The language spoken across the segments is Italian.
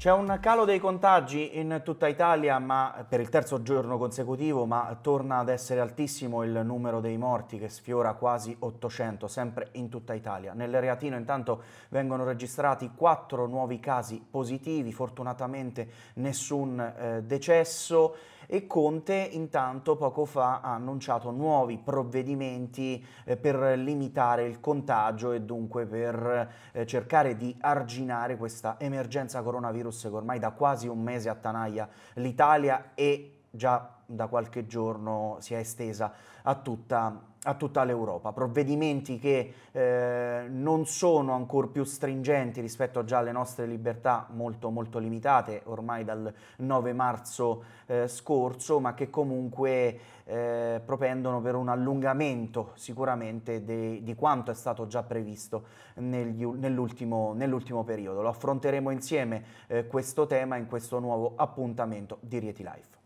C'è un calo dei contagi in tutta Italia ma per il terzo giorno consecutivo, ma torna ad essere altissimo il numero dei morti che sfiora quasi 800, sempre in tutta Italia. Nel Reatino intanto vengono registrati quattro nuovi casi positivi, fortunatamente nessun eh, decesso e Conte intanto poco fa ha annunciato nuovi provvedimenti eh, per limitare il contagio e dunque per eh, cercare di arginare questa emergenza coronavirus che ormai da quasi un mese attanaia l'Italia e già da qualche giorno si è estesa a tutta a tutta l'Europa, provvedimenti che eh, non sono ancora più stringenti rispetto già alle nostre libertà molto, molto limitate ormai dal 9 marzo eh, scorso, ma che comunque eh, propendono per un allungamento sicuramente de, di quanto è stato già previsto nell'ultimo, nell periodo. Lo affronteremo insieme eh, questo tema in questo nuovo appuntamento di Rieti Life.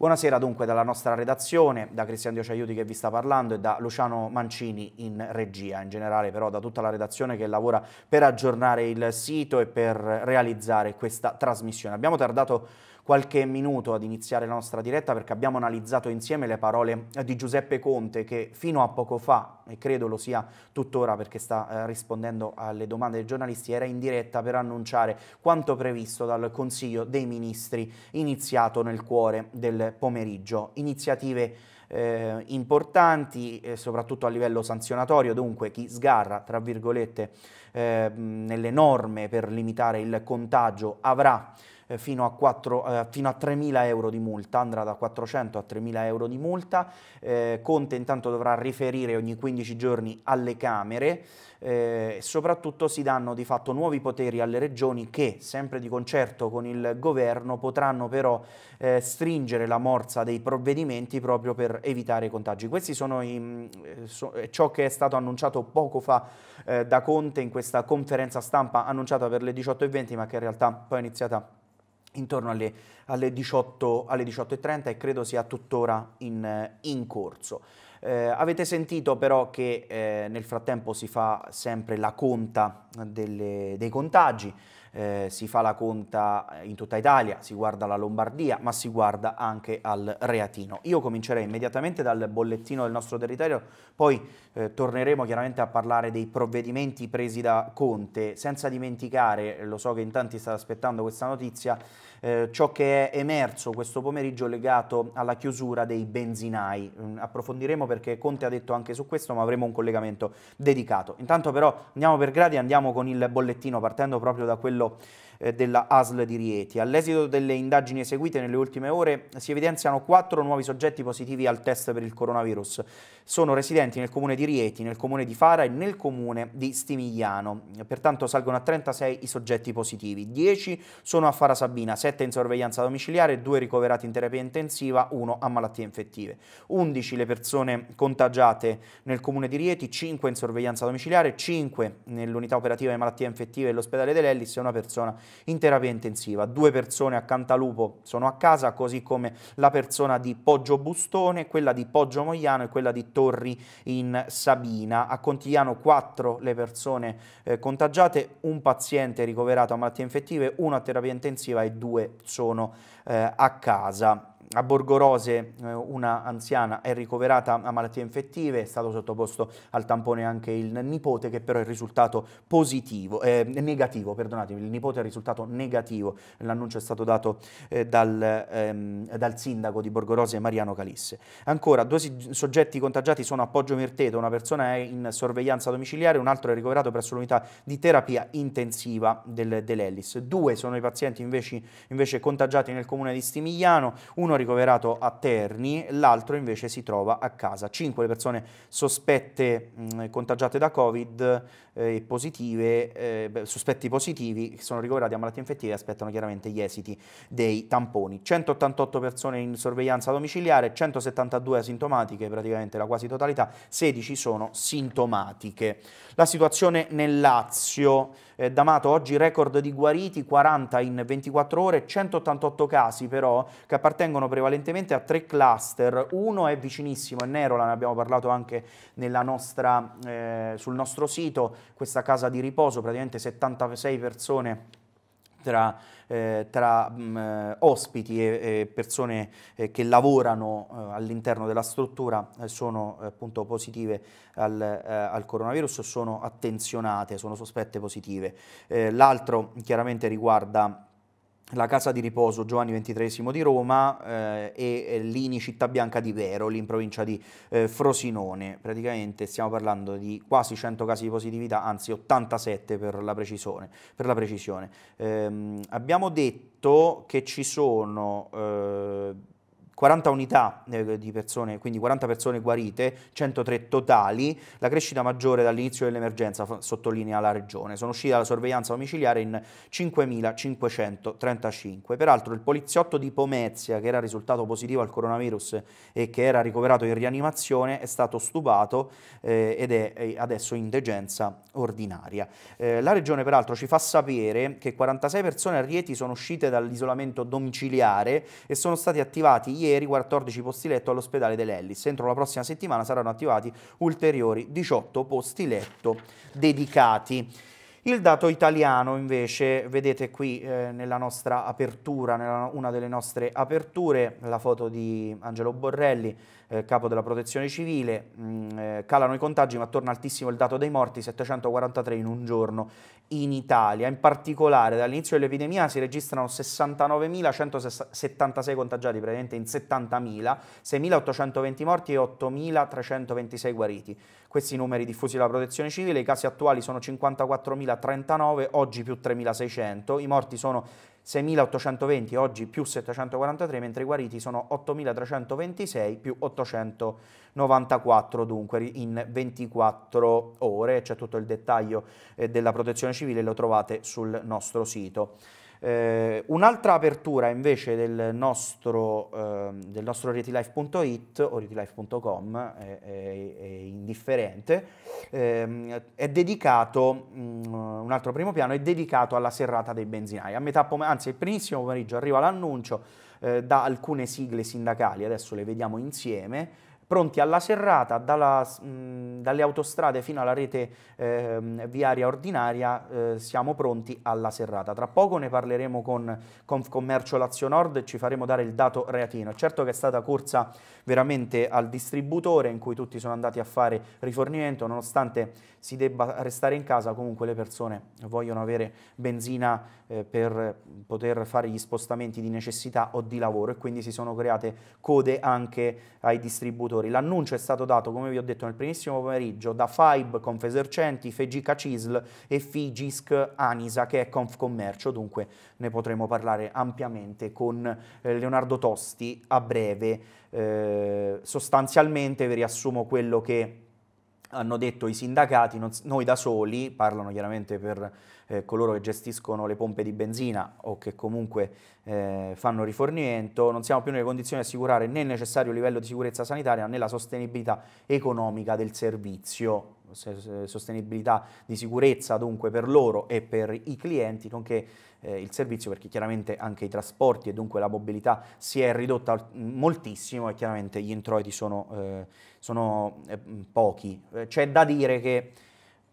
Buonasera dunque dalla nostra redazione, da Cristian Dio Ciaiuti che vi sta parlando e da Luciano Mancini in regia, in generale però da tutta la redazione che lavora per aggiornare il sito e per realizzare questa trasmissione. Abbiamo tardato qualche minuto ad iniziare la nostra diretta perché abbiamo analizzato insieme le parole eh, di Giuseppe Conte che fino a poco fa, e credo lo sia tuttora perché sta eh, rispondendo alle domande dei giornalisti, era in diretta per annunciare quanto previsto dal Consiglio dei Ministri iniziato nel cuore del pomeriggio. Iniziative eh, importanti, eh, soprattutto a livello sanzionatorio, dunque chi sgarra, tra virgolette, eh, nelle norme per limitare il contagio avrà eh, fino a, 4, eh, fino a 3.000 euro di multa, andrà da 400 a 3.000 euro di multa. Eh, Conte intanto dovrà riferire ogni 15 giorni alle Camere e soprattutto si danno di fatto nuovi poteri alle regioni che, sempre di concerto con il governo, potranno però stringere la morsa dei provvedimenti proprio per evitare i contagi. Questi sono i, mm, so, ciò che è stato annunciato poco fa eh, da Conte in questa conferenza stampa annunciata per le 18.20 ma che in realtà poi è iniziata intorno alle, alle 18.30 e credo sia tuttora in, eh, in corso. Eh, avete sentito però che eh, nel frattempo si fa sempre la conta eh, delle, dei contagi, eh, si fa la conta eh, in tutta Italia, si guarda la Lombardia, ma si guarda anche al Reatino. Io comincerei immediatamente dal bollettino del nostro territorio, poi eh, torneremo chiaramente a parlare dei provvedimenti presi da Conte, senza dimenticare, lo so che in tanti state aspettando questa notizia, eh, ciò che è emerso questo pomeriggio legato alla chiusura dei benzinai. Mm, approfondiremo perché Conte ha detto anche su questo, ma avremo un collegamento dedicato. Intanto però andiamo per gradi, andiamo con il bollettino partendo proprio da quello eh, della ASL di Rieti. All'esito delle indagini eseguite nelle ultime ore si evidenziano quattro nuovi soggetti positivi al test per il coronavirus. Sono residenti nel comune di Rieti, nel comune di Fara e nel comune di Stimigliano. Pertanto salgono a 36 i soggetti positivi. 10 sono a Fara Sabina, 7 in sorveglianza domiciliare, 2 ricoverati in terapia intensiva, 1 a malattie infettive. 11 le persone contagiate nel comune di Rieti, 5 in sorveglianza domiciliare, 5 nell'unità operativa di malattie infettive dell'ospedale dell'Ellis e una persona in terapia intensiva. Due persone a Cantalupo sono a casa, così come la persona di Poggio Bustone, quella di Poggio Mogliano e quella di Torri in Sabina. A Contigliano quattro le persone eh, contagiate, un paziente ricoverato a malattie infettive, uno a terapia intensiva e due sono eh, a casa a Borgorose eh, una anziana è ricoverata a malattie infettive, è stato sottoposto al tampone anche il nipote che però è risultato positivo, eh, negativo, perdonatemi, il nipote è risultato negativo, l'annuncio è stato dato eh, dal, ehm, dal, sindaco di Borgorose Mariano Calisse. Ancora, due soggetti contagiati sono a Poggio Mirteto, una persona è in sorveglianza domiciliare, un altro è ricoverato presso l'unità di terapia intensiva del, dell'Ellis. Due sono i pazienti invece, invece contagiati nel comune di Stimigliano, uno è ricoverato a Terni, l'altro invece si trova a casa. Cinque le persone sospette mh, mm, contagiate da Covid eh, e positive, eh, sospetti positivi sono ricoverati a malattie infettive e aspettano chiaramente gli esiti dei tamponi. 188 persone in sorveglianza domiciliare, 172 asintomatiche, praticamente la quasi totalità, 16 sono sintomatiche. La situazione nel Lazio eh, D'Amato oggi record di guariti, 40 in 24 ore, 188 casi però che appartengono prevalentemente a tre cluster. Uno è vicinissimo, è Nerola, ne abbiamo parlato anche nostra, eh, sul nostro sito, questa casa di riposo, praticamente 76 persone eh, tra, tra mm, mh, eh, ospiti e, e persone eh, che lavorano all'interno della struttura sono appunto positive al, al, coronavirus, sono attenzionate, sono sospette positive. L'altro chiaramente riguarda la casa di riposo Giovanni XXIII di Roma eh, e eh, Lini Città Bianca di Veroli in provincia di eh, Frosinone. Praticamente stiamo parlando di quasi 100 casi di positività, anzi 87 per la, per la precisione. Ehm, abbiamo detto che ci sono... Eh, 40 unità eh, di persone, quindi 40 persone guarite, 103 totali, la crescita maggiore dall'inizio dell'emergenza, sottolinea la Regione. Sono usciti dalla sorveglianza domiciliare in 5.535. Peraltro il poliziotto di Pomezia, che era risultato positivo al coronavirus e che era ricoverato in rianimazione, è stato stupato eh, ed è adesso in degenza ordinaria. Eh, la Regione peraltro ci fa sapere che 46 persone a Rieti sono uscite dall'isolamento domiciliare e sono stati attivati ieri ieri 14 posti letto all'ospedale dell'Ellis. Entro la prossima settimana saranno attivati ulteriori 18 posti letto dedicati. Il dato italiano invece, vedete qui eh, nella nostra apertura, nella, una delle nostre aperture, la foto di Angelo Borrelli, eh, capo della protezione civile, mm, eh, calano i contagi ma torna altissimo il dato dei morti, 743 in un giorno in Italia. In particolare dall'inizio dell'epidemia si registrano 69.176 contagiati, praticamente in 70.000, 6.820 morti e 8.326 guariti. Questi numeri diffusi dalla protezione civile, i casi attuali sono 54.039, oggi più 3.600, i morti sono 6.820 oggi più 743, mentre i guariti sono 8.326 più 894 dunque in 24 ore. C'è tutto il dettaglio eh, della protezione civile, lo trovate sul nostro sito. Eh, un'altra apertura invece del nostro, eh, nostro retilife.it o retilife.com è, è, è, indifferente, eh, è dedicato, mh, mm, un altro primo piano, è dedicato alla serrata dei benzinai. A metà pomeriggio, anzi il primissimo pomeriggio arriva l'annuncio eh, da alcune sigle sindacali, adesso le vediamo insieme, pronti alla serrata dalla, mh, dalle autostrade fino alla rete eh, viaria ordinaria eh, siamo pronti alla serrata. Tra poco ne parleremo con Confcommercio Lazio Nord e ci faremo dare il dato reatino. Certo che è stata corsa veramente al distributore in cui tutti sono andati a fare rifornimento nonostante si debba restare in casa, comunque le persone vogliono avere benzina eh, per poter fare gli spostamenti di necessità o di lavoro e quindi si sono create code anche ai distributori. L'annuncio è stato dato, come vi ho detto, nel primissimo pomeriggio da FAIB, Confesercenti, Fegica CISL e Figisc Anisa, che è Confcommercio, dunque ne potremo parlare ampiamente con eh, Leonardo Tosti a breve. Eh, sostanzialmente vi riassumo quello che hanno detto i sindacati, non, noi da soli, parlano chiaramente per eh, coloro che gestiscono le pompe di benzina o che comunque eh, fanno rifornimento, non siamo più nelle condizioni di assicurare né il necessario livello di sicurezza sanitaria né la sostenibilità economica del servizio sostenibilità di sicurezza dunque per loro e per i clienti, nonché eh, il servizio perché chiaramente anche i trasporti e dunque la mobilità si è ridotta moltissimo e chiaramente gli introiti sono, eh, sono eh, pochi. Eh, c'è da dire che,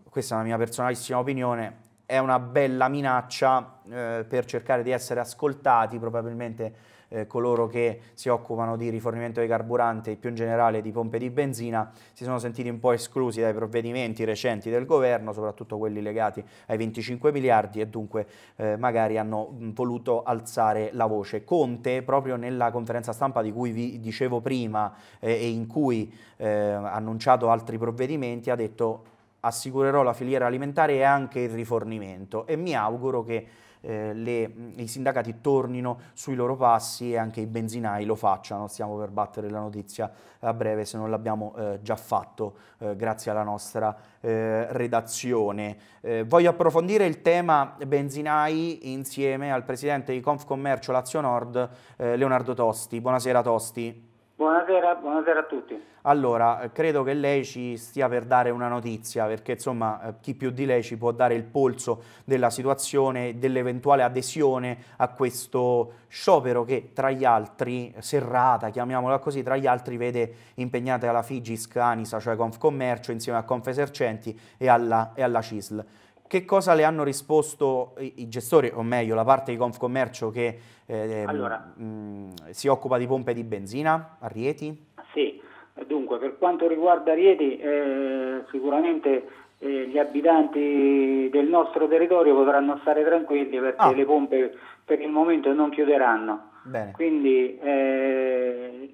questa è la mia personalissima opinione, è una bella minaccia eh, per cercare di essere ascoltati probabilmente eh, coloro che si occupano di rifornimento di carburante e più in generale di pompe di benzina si sono sentiti un po' esclusi dai provvedimenti recenti del governo, soprattutto quelli legati ai 25 miliardi e dunque eh, magari hanno voluto alzare la voce. Conte proprio nella conferenza stampa di cui vi dicevo prima eh, e in cui eh, ha annunciato altri provvedimenti ha detto assicurerò la filiera alimentare e anche il rifornimento e mi auguro che eh, le, mm, i sindacati tornino sui loro passi e anche i benzinai lo facciano. Stiamo per battere la notizia a breve se non l'abbiamo eh, già fatto eh, grazie alla nostra eh, redazione. Eh, voglio approfondire il tema benzinai insieme al presidente di Confcommercio Lazio Nord, eh, Leonardo Tosti. Buonasera Tosti. Buonasera, buonasera, a tutti. Allora, eh, credo che lei ci stia per dare una notizia, perché insomma eh, chi più di lei ci può dare il polso della situazione, dell'eventuale adesione a questo sciopero che tra gli altri, serrata, chiamiamola così, tra gli altri vede impegnate alla Figis Anisa, cioè Confcommercio, insieme a Confesercenti e alla, e alla CISL. Che cosa le hanno risposto i, i gestori, o meglio la parte di Confcommercio che eh, allora, mh, mm, si occupa di pompe di benzina a Rieti? Sì, dunque per quanto riguarda Rieti eh, sicuramente eh, gli abitanti del nostro territorio potranno stare tranquilli perché ah. le pompe per il momento non chiuderanno. Bene. Quindi eh,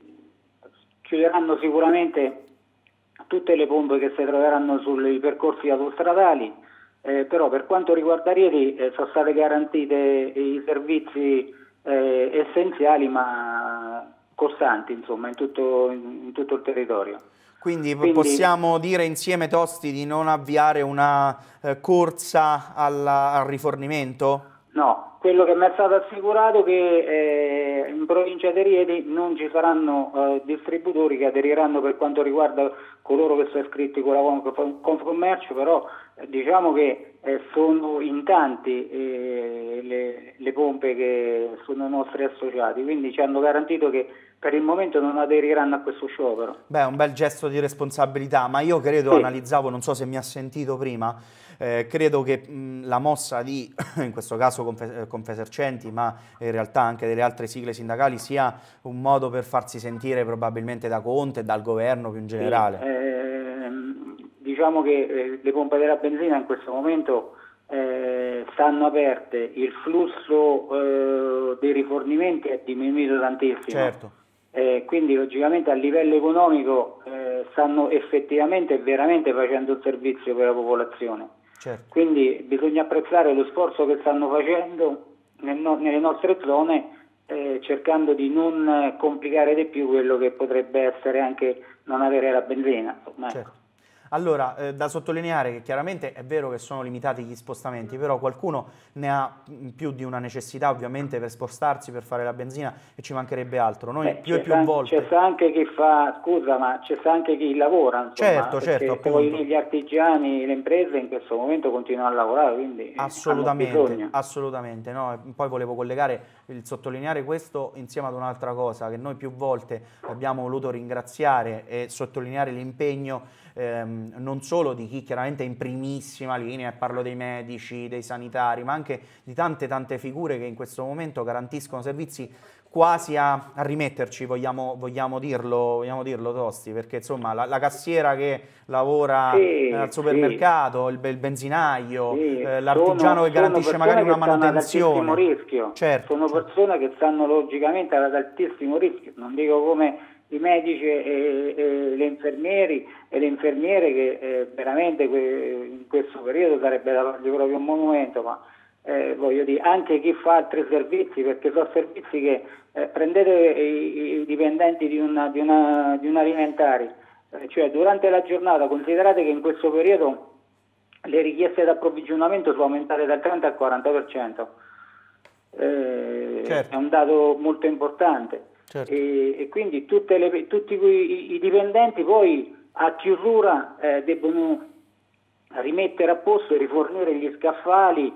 chiuderanno sicuramente tutte le pompe che si troveranno sui percorsi autostradali eh, però per quanto riguarda Rieti eh, sono state garantite eh, i servizi eh, essenziali ma costanti insomma, in, tutto, in tutto il territorio. Quindi, Quindi, possiamo dire insieme Tosti di non avviare una eh, corsa alla, al rifornimento? No, quello che mi è stato assicurato è che eh, in provincia di Rieti non ci saranno distributori che aderiranno per quanto riguarda coloro che sono iscritti con la Confcommercio, però Diciamo che eh, sono in tanti eh, le, le, pompe che sono nostri associati, quindi ci hanno garantito che per il momento non aderiranno a questo sciopero. Beh, un bel gesto di responsabilità, ma io credo, sì. analizzavo, non so se mi ha sentito prima, eh, credo che mh, la mossa di, in questo caso confe eh, Confesercenti, ma in realtà anche delle altre sigle sindacali, sia un modo per farsi sentire probabilmente da Conte, dal governo più in generale. Sì, eh, diciamo che eh, le pompe della benzina in questo momento eh, stanno aperte, il flusso eh, dei rifornimenti è diminuito tantissimo. Certo. Eh, quindi logicamente a livello economico eh, stanno effettivamente veramente facendo un servizio per la popolazione. Certo. Quindi bisogna apprezzare lo sforzo che stanno facendo nel no nelle nostre zone cercando di non complicare di più quello che potrebbe essere anche non avere la benzina. Insomma, ecco. certo. Allora, eh, da sottolineare che chiaramente è vero che sono limitati gli spostamenti, però qualcuno ne ha mm, più di una necessità ovviamente per spostarsi, per fare la benzina e ci mancherebbe altro. Noi Beh, più e più an- volte... C'è anche chi fa, scusa, ma c'è anche chi lavora, insomma, certo, certo, appunto. gli artigiani, le imprese in questo momento continuano a lavorare, quindi eh, assolutamente, assolutamente. No? Poi volevo collegare, il, sottolineare questo insieme ad un'altra cosa che noi più volte abbiamo voluto ringraziare e sottolineare l'impegno ehm, non solo di chi chiaramente è in primissima linea, parlo dei medici, dei sanitari, ma anche di tante tante figure che in questo momento garantiscono servizi quasi a, a rimetterci, vogliamo, vogliamo, dirlo, vogliamo dirlo Tosti, perché insomma la, la cassiera che lavora sì, eh, al supermercato, sì. il, il, benzinaio, sì. eh, l'artigiano che garantisce magari una manutenzione. Certo. Sono persone che stanno logicamente ad altissimo rischio, non dico come i medici e, e, le infermieri e le infermiere che eh, veramente que, in questo periodo sarebbe proprio un monumento, ma eh, voglio dire anche chi fa altri servizi, perché sono servizi che eh, prendete i, i, dipendenti di, una, di, una, di un alimentare, eh, cioè durante la giornata considerate che in questo periodo le richieste di approvvigionamento sono aumentate dal 30 al 40%. Eh, certo. È un dato molto importante. Certo. E, e, quindi le, tutti i, i, dipendenti poi a chiusura eh, debbono rimettere a posto e rifornire gli scaffali,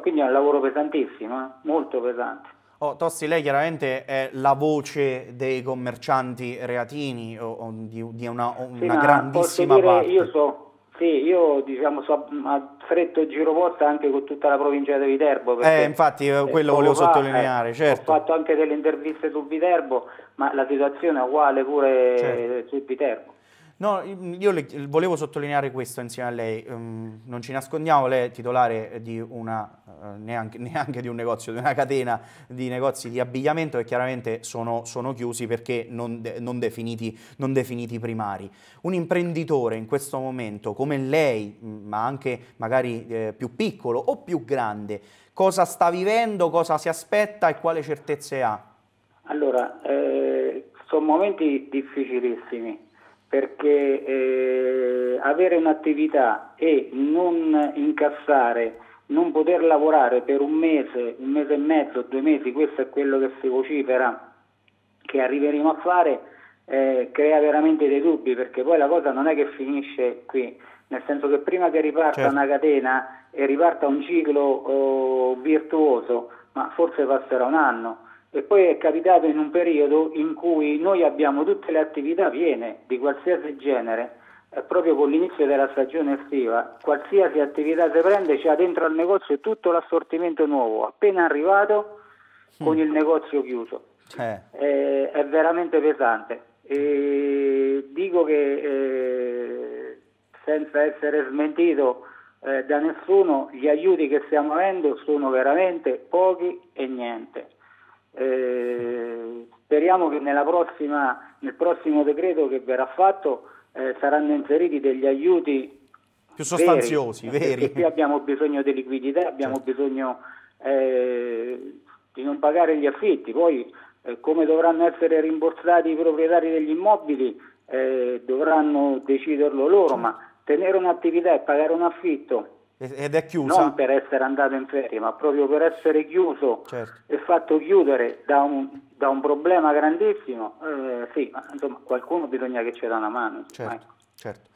quindi è un lavoro pesantissimo, eh? molto pesante. Oh, Tossi, lei chiaramente è la voce dei commercianti reatini o, o di, di, una, una sì, grandissima dire, parte. Io so, sì, io diciamo so, a stretto girovolta anche con tutta la provincia di Viterbo. Eh, infatti eh, eh, quello volevo fa, sottolineare, eh, certo. Ho fatto anche delle interviste su Viterbo, ma la situazione è uguale pure certo. su Viterbo. No, io le, volevo sottolineare questo insieme a lei. Um, non ci nascondiamo, lei è titolare di una, uh, neanche, neanche, di un negozio, di una catena di negozi di abbigliamento che chiaramente sono, sono chiusi perché non, de, non, definiti, non, definiti, primari. Un imprenditore in questo momento come lei, ma anche magari eh, più piccolo o più grande, cosa sta vivendo, cosa si aspetta e quale certezze ha? Allora, eh, sono momenti difficilissimi perché eh, avere un'attività e non incassare, non poter lavorare per un mese, un mese e mezzo, due mesi, questo è quello che si vocifera che arriveremo a fare, eh, crea veramente dei dubbi perché poi la cosa non è che finisce qui, nel senso che prima che riparta certo. una catena e riparta un ciclo oh, virtuoso, ma forse passerà un anno e poi è capitato in un periodo in cui noi abbiamo tutte le attività piene di qualsiasi genere, eh, proprio con l'inizio della stagione estiva, qualsiasi attività si prende c'è dentro al negozio tutto l'assortimento nuovo, appena arrivato con mm. il negozio chiuso. Eh. Eh, è veramente pesante. E dico che eh, senza essere smentito eh, da nessuno, gli aiuti che stiamo avendo sono veramente pochi e niente. Eh, speriamo che prossima, nel prossimo decreto che verrà fatto eh, saranno inseriti degli aiuti più sostanziosi, veri. veri. Qui abbiamo bisogno di liquidità, abbiamo certo. bisogno eh, di non pagare gli affitti, poi eh, come dovranno essere rimborsati i proprietari degli immobili eh, dovranno deciderlo loro, certo. ma tenere un'attività e pagare un affitto ed è chiuso. Non per essere andato in ferie, ma proprio per essere chiuso certo. e fatto chiudere da un, da un problema grandissimo, eh, sì, ma insomma qualcuno bisogna che ci dà una mano. Certo, ecco. certo.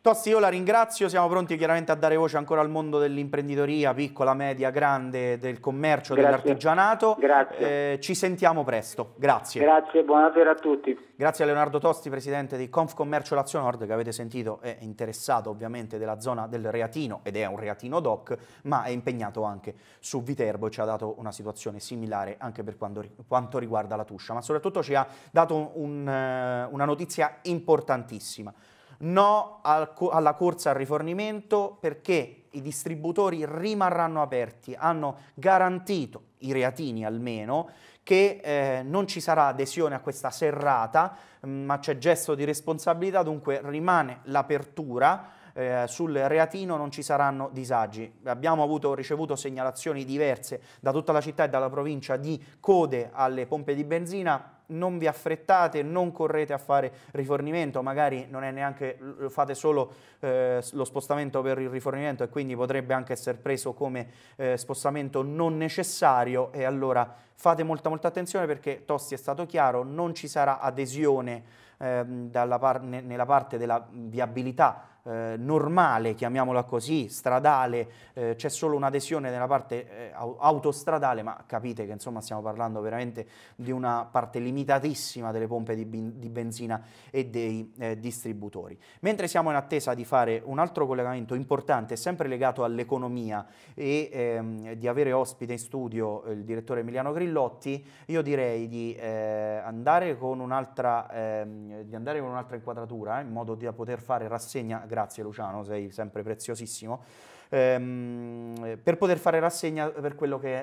Tosti, io la ringrazio, siamo pronti chiaramente a dare voce ancora al mondo dell'imprenditoria, piccola, media, grande, del commercio, dell'artigianato. Grazie. Eh, ci sentiamo presto, grazie. Grazie, buonasera a tutti. Grazie a Leonardo Tosti, presidente di Confcommercio Lazio Nord, che avete sentito è interessato ovviamente della zona del Reatino, ed è un Reatino doc, ma è impegnato anche su Viterbo e ci ha dato una situazione similare anche per quanto riguarda la Tuscia, ma soprattutto ci ha dato un, eh, una notizia importantissima no al alla corsa al rifornimento perché i distributori rimarranno aperti, hanno garantito, i reatini almeno, che eh, non ci sarà adesione a questa serrata, mm, ma c'è gesto di responsabilità, dunque rimane l'apertura. Eh, sul reatino non ci saranno disagi. Abbiamo avuto, ricevuto segnalazioni diverse da tutta la città e dalla provincia di code alle pompe di benzina, non vi affrettate, non correte a fare rifornimento, magari non è neanche, fate solo eh, lo spostamento per il rifornimento e quindi potrebbe anche essere preso come eh, spostamento non necessario e allora fate molta molta attenzione perché Tosti è stato chiaro, non ci sarà adesione eh, par nella parte della viabilità eh, normale, chiamiamola così, stradale, eh, c'è solo un'adesione nella parte eh, autostradale, ma capite che insomma stiamo parlando veramente di una parte limitatissima delle pompe di, di benzina e dei eh, distributori. Mentre siamo in attesa di fare un altro collegamento importante, sempre legato all'economia e ehm, di avere ospite in studio eh, il direttore Emiliano Grillotti, io direi di, eh, andare, con un'altra, ehm, di andare con un'altra inquadratura in modo da poter fare rassegna Grazie Luciano, sei sempre preziosissimo. Ehm, per poter fare rassegna per quello che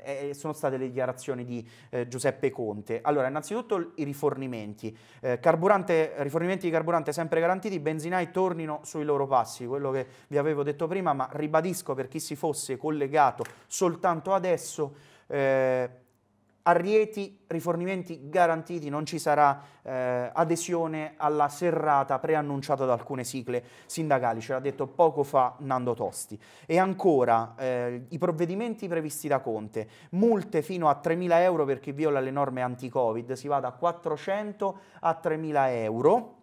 eh, è, sono state le dichiarazioni di eh, Giuseppe Conte. Allora, innanzitutto i rifornimenti. Eh, rifornimenti di carburante sempre garantiti, i benzinai tornino sui loro passi, quello che vi avevo detto prima, ma ribadisco per chi si fosse collegato soltanto adesso Eh, Arrieti, rifornimenti garantiti, non ci sarà eh, adesione alla serrata preannunciata da alcune sigle sindacali, ce l'ha detto poco fa Nando Tosti. E ancora eh, i provvedimenti previsti da Conte, multe fino a 3.000 euro per chi viola le norme anti-Covid, si va da 400 a 3.000 euro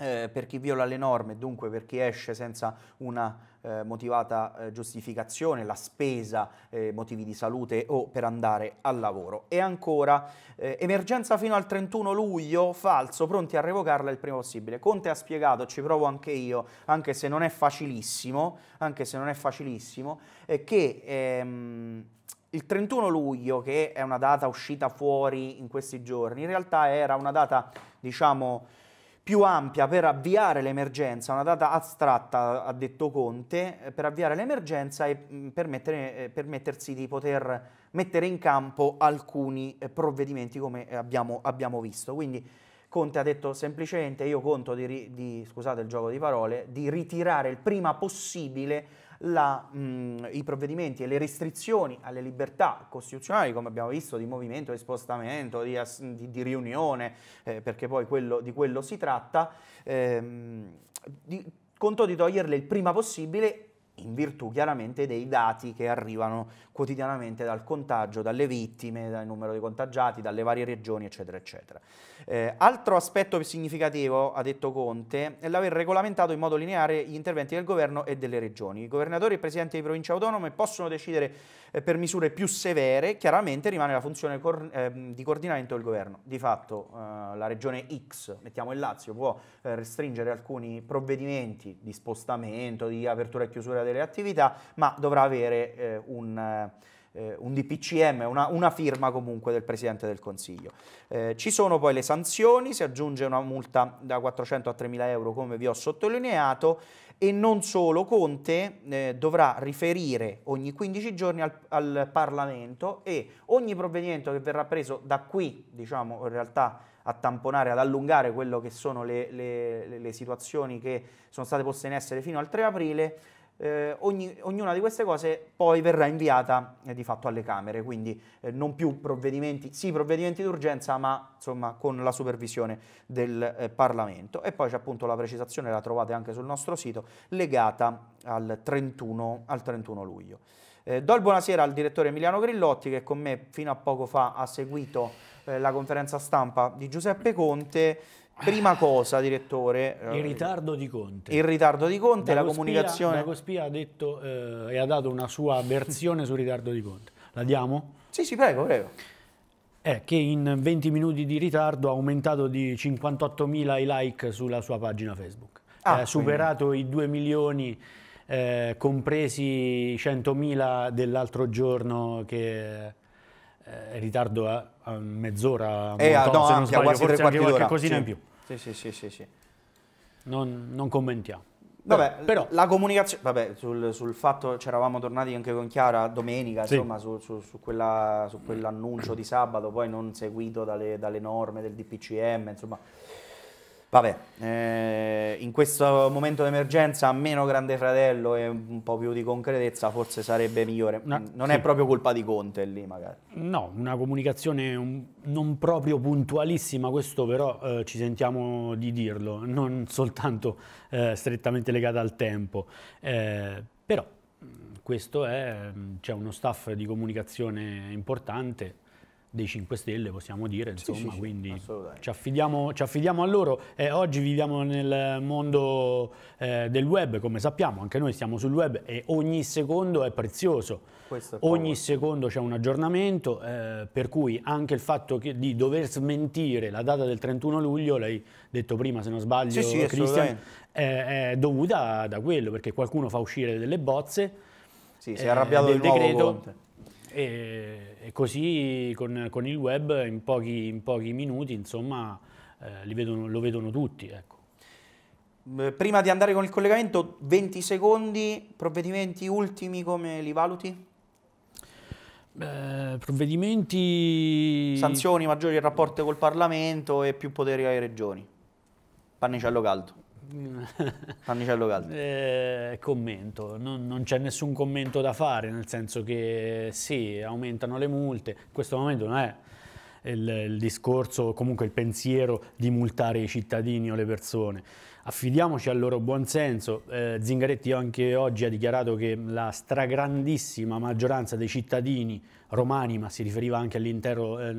eh, per chi viola le norme, dunque per chi esce senza una eh, motivata eh, giustificazione, la spesa, eh, motivi di salute o per andare al lavoro. E ancora, eh, emergenza fino al 31 luglio, falso, pronti a revocarla il prima possibile. Conte ha spiegato, ci provo anche io, anche se non è facilissimo, anche se non è facilissimo, eh, che... Ehm, il 31 luglio, che è una data uscita fuori in questi giorni, in realtà era una data, diciamo, più ampia per avviare l'emergenza, una data astratta, ha detto Conte, eh, per avviare l'emergenza e mm, permettere, eh, permettersi di poter mettere in campo alcuni eh, provvedimenti come abbiamo, abbiamo visto. Quindi Conte ha detto semplicemente io conto di, di, scusate il gioco di parole, di ritirare il prima possibile la, mh, i provvedimenti e le restrizioni alle libertà costituzionali, come abbiamo visto, di movimento, di spostamento, di, as- di, di riunione, eh, perché poi quello, di quello si tratta, ehm, di, conto di toglierle il prima possibile in virtù chiaramente dei dati che arrivano quotidianamente dal contagio, dalle vittime, dal numero di contagiati, dalle varie regioni, eccetera, eccetera. Eh, altro aspetto significativo, ha detto Conte, è l'aver regolamentato in modo lineare gli interventi del governo e delle regioni. I governatori e i presidenti di province autonome possono decidere eh, per misure più severe, chiaramente rimane la funzione cor eh, di coordinamento del governo. Di fatto eh, la regione X, mettiamo il Lazio, può eh, restringere alcuni provvedimenti di spostamento, di apertura e chiusura dei delle attività, ma dovrà avere eh, un... Eh, un DPCM, una, una, firma comunque del Presidente del Consiglio. Eh, ci sono poi le sanzioni, si aggiunge una multa da 400 a 3.000 euro come vi ho sottolineato e non solo Conte eh, dovrà riferire ogni 15 giorni al, al, Parlamento e ogni provvedimento che verrà preso da qui, diciamo in realtà a tamponare, ad allungare quello che sono le, le, le situazioni che sono state poste in essere fino al 3 aprile, eh, ogni, ognuna di queste cose poi verrà inviata eh, di fatto alle Camere, quindi eh, non più provvedimenti, sì provvedimenti d'urgenza, ma insomma con la supervisione del eh, Parlamento. E poi c'è appunto la precisazione, la trovate anche sul nostro sito, legata al 31, al 31 luglio. Eh, do il buonasera al direttore Emiliano Grillotti che con me fino a poco fa ha seguito eh, la conferenza stampa di Giuseppe Conte. Prima cosa, direttore. Il eh, ritardo di Conte. Il ritardo di Conte, Dago la comunicazione. Dago Spia ha detto eh, e ha dato una sua versione sul ritardo di Conte. La diamo? Sì, sì, prego, prego. È che in 20 minuti di ritardo ha aumentato di 58.000 i like sulla sua pagina Facebook. Ah, ha eh, superato i 2 milioni, eh, compresi i 100.000 dell'altro giorno che eh, ritardo a, mezz'ora, eh, un eh, montone, no, se non ampia, sbaglio, forse anche qualche cosina sì. in più. Sì, sì, sì, sì. sì. Non, non commentiamo. Vabbè, però, la comunicazione, vabbè, sul, sul fatto ci eravamo tornati anche con Chiara domenica, sì. insomma, su, su, su quell'annuncio di sabato, poi non seguito dalle, dalle norme del DPCM, insomma, Vabbè, eh, in questo momento d'emergenza, meno Grande Fratello e un po' più di concretezza, forse sarebbe migliore. No, mm, non sì. è proprio colpa di Conte lì, magari. No, una comunicazione non proprio puntualissima, questo però eh, ci sentiamo di dirlo, non soltanto eh, strettamente legata al tempo. Eh, però mm, questo è, mm, c'è uno staff di comunicazione importante, dei 5 Stelle, possiamo dire, insomma, sì, sì, quindi ci affidiamo, ci affidiamo, a loro. Eh, oggi viviamo nel mondo eh, del web, come sappiamo, anche noi siamo sul web e ogni secondo è prezioso, è ogni secondo c'è un aggiornamento, eh, per cui anche il fatto che, di dover smentire la data del 31 luglio, l'hai detto prima se non sbaglio, sì, Cristian, è, è dovuta da quello, perché qualcuno fa uscire delle bozze, sì, si è eh, arrabbiato del il decreto. Conte e, e così con, con, il web in pochi, in pochi minuti insomma, eh, vedono, lo vedono tutti. Ecco. Eh, prima di andare con il collegamento, 20 secondi, provvedimenti ultimi come li valuti? Eh, provvedimenti... Sanzioni maggiori in rapporto col Parlamento e più poteri alle regioni. Pannicello caldo. Pannicello mm. caldo. Eh, commento, non, non c'è nessun commento da fare, nel senso che sì, aumentano le multe, in questo momento non è il, il discorso, comunque il pensiero di multare i cittadini o le persone affidiamoci al loro buonsenso. Eh, Zingaretti anche oggi ha dichiarato che la stragrandissima maggioranza dei cittadini romani, ma si riferiva anche all'intero eh,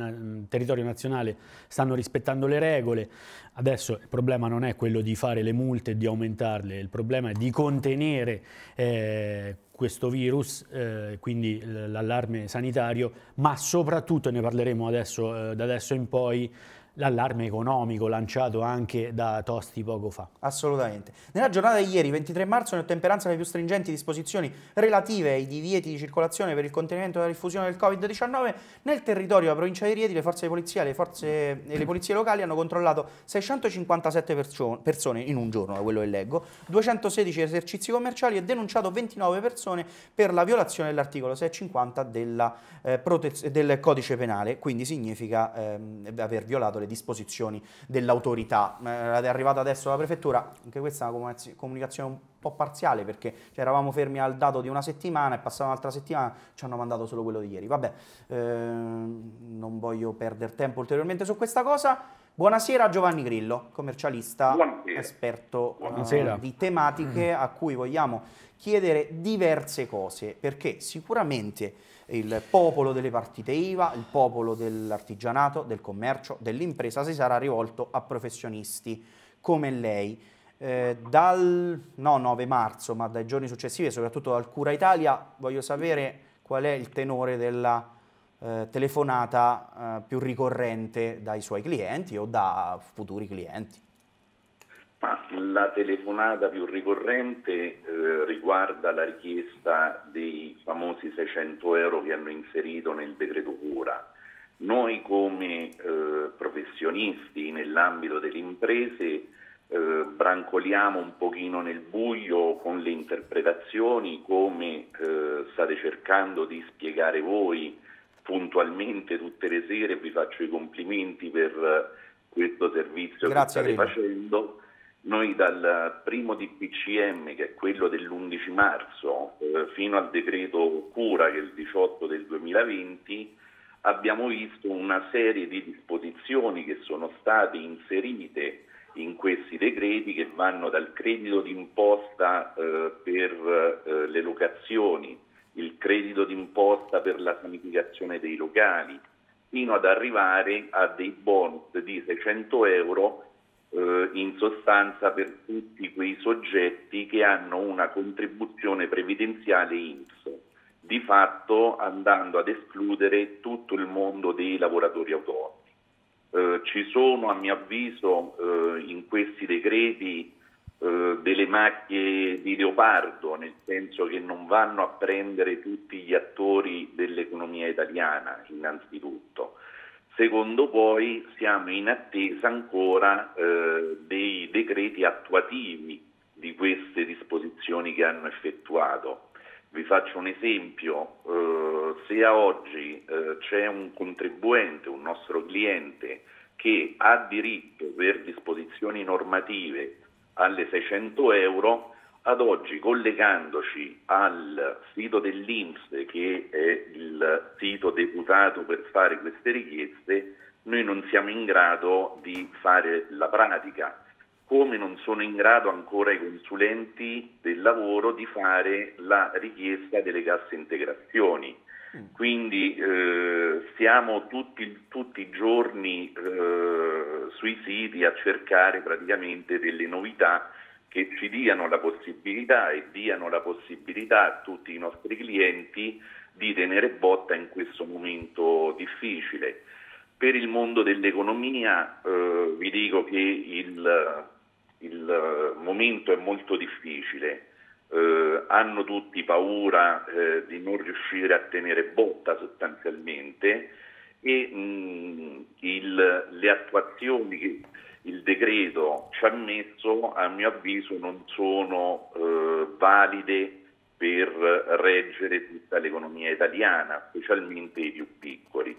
territorio nazionale, stanno rispettando le regole. Adesso il problema non è quello di fare le multe e di aumentarle, il problema è di contenere eh, questo virus, eh, quindi l'allarme sanitario, ma soprattutto, ne parleremo adesso, eh, da adesso in poi, l'allarme economico lanciato anche da Tosti poco fa. Assolutamente. Nella giornata di ieri, 23 marzo, in ottemperanza alle più stringenti disposizioni relative ai divieti di circolazione per il contenimento della diffusione del Covid-19, nel territorio della provincia di Rieti le forze di polizia le forze, e eh, le polizie locali hanno controllato 657 perso persone in un giorno, da quello che leggo, 216 esercizi commerciali e denunciato 29 persone per la violazione dell'articolo 650 della, eh, del codice penale, quindi significa ehm, aver violato le disposizioni dell'autorità. Eh, è arrivata adesso la prefettura, anche questa è una comunicazione un po' parziale perché cioè, eravamo fermi al dato di una settimana, è passata un'altra settimana, ci hanno mandato solo quello di ieri. Vabbè, ehm, non voglio perdere tempo ulteriormente su questa cosa. Buonasera Giovanni Grillo, commercialista, Buonasera. esperto eh, Buonasera. Uh, di tematiche mm. a cui vogliamo chiedere diverse cose, perché sicuramente il popolo delle partite IVA, il popolo dell'artigianato, del commercio, dell'impresa si sarà rivolto a professionisti come lei. Eh, dal no, 9 marzo, ma dai giorni successivi, soprattutto dal Cura Italia, voglio sapere qual è il tenore della eh, telefonata eh, più ricorrente dai suoi clienti o da futuri clienti. Ma la telefonata più ricorrente eh, riguarda la richiesta dei famosi 600 euro che hanno inserito nel decreto cura. Noi come eh, professionisti nell'ambito delle imprese eh, brancoliamo un pochino nel buio con le interpretazioni come eh, state cercando di spiegare voi puntualmente tutte le sere, vi faccio i complimenti per eh, questo servizio Grazie, che state Grima. facendo noi dal primo DPCM, che è quello dell'11 marzo, eh, fino al decreto cura, che è il 18 del 2020, abbiamo visto una serie di disposizioni che sono state inserite in questi decreti che vanno dal credito d'imposta eh, per eh, le locazioni, il credito d'imposta per la sanificazione dei locali, fino ad arrivare a dei bonus di 600 euro eh, in sostanza per tutti quei soggetti che hanno una contribuzione previdenziale INPS, di fatto andando ad escludere tutto il mondo dei lavoratori autonomi. Eh, ci sono a mio avviso eh, in questi decreti eh, delle macchie di leopardo, nel senso che non vanno a prendere tutti gli attori dell'economia italiana innanzitutto. Secondo poi siamo in attesa ancora eh, dei decreti attuativi di queste disposizioni che hanno effettuato. Vi faccio un esempio, eh, se a oggi eh, c'è un contribuente, un nostro cliente che ha diritto per disposizioni normative alle 600 euro, ad oggi collegandoci al sito dell'Inps che è il sito deputato per fare queste richieste, noi non siamo in grado di fare la pratica, come non sono in grado ancora i consulenti del lavoro di fare la richiesta delle casse integrazioni. Mm. Quindi eh, siamo tutti, tutti, i giorni eh, sui siti a cercare praticamente delle novità che ci diano la possibilità e diano la possibilità a tutti i nostri clienti di tenere botta in questo momento difficile. Per il mondo dell'economia eh, vi dico che il, il, momento è molto difficile, eh, hanno tutti paura eh, di non riuscire a tenere botta sostanzialmente e mh, mm, il, le attuazioni che il decreto ci ha messo, a mio avviso, non sono eh, valide per reggere tutta l'economia italiana, specialmente i più piccoli.